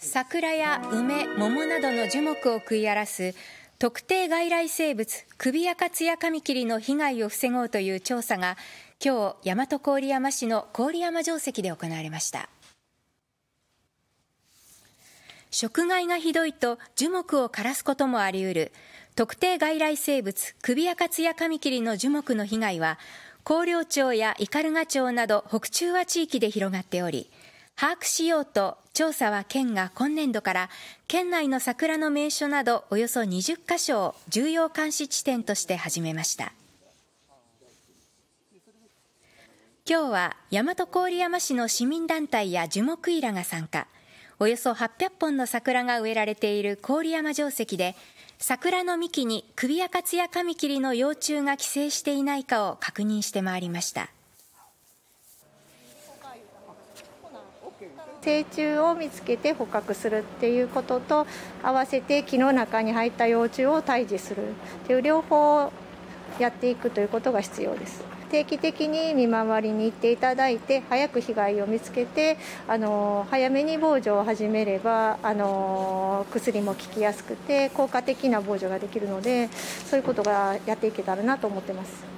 桜や梅桃などの樹木を食い荒らす特定外来生物クビアカツヤカミキリの被害を防ごうという調査が今日大和郡山市の郡山城跡で行われました食害がひどいと樹木を枯らすこともあり得る特定外来生物クビアカツヤカミキリの樹木の被害は広陵町や斑鳩町など北中和地域で広がっており把握しようと調査は県が今年度から県内の桜の名所などおよそ20カ所を重要監視地点として始めました今日は大和郡山市の市民団体や樹木医らが参加およそ800本の桜が植えられている郡山城跡で桜の幹に首やかつやカミキリの幼虫が寄生していないかを確認してまいりました成虫を見つけて捕獲するっていうことと合わせて木の中に入った幼虫を退治するっていう両方やっていくということが必要です定期的に見回りに行っていただいて早く被害を見つけてあの早めに防除を始めればあの薬も効きやすくて効果的な防除ができるのでそういうことがやっていけたらなと思ってます。